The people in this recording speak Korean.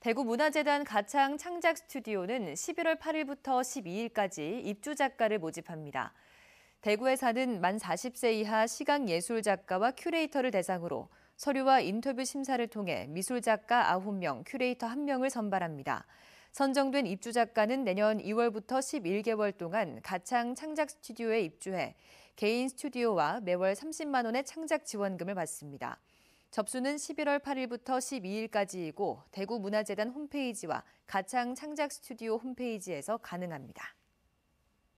대구문화재단 가창 창작 스튜디오는 11월 8일부터 12일까지 입주 작가를 모집합니다. 대구에 사는 만 40세 이하 시각 예술 작가와 큐레이터를 대상으로 서류와 인터뷰 심사를 통해 미술 작가 9명, 큐레이터 1명을 선발합니다. 선정된 입주 작가는 내년 2월부터 11개월 동안 가창 창작 스튜디오에 입주해 개인 스튜디오와 매월 30만 원의 창작 지원금을 받습니다. 접수는 11월 8일부터 12일까지이고 대구문화재단 홈페이지와 가창 창작 스튜디오 홈페이지에서 가능합니다.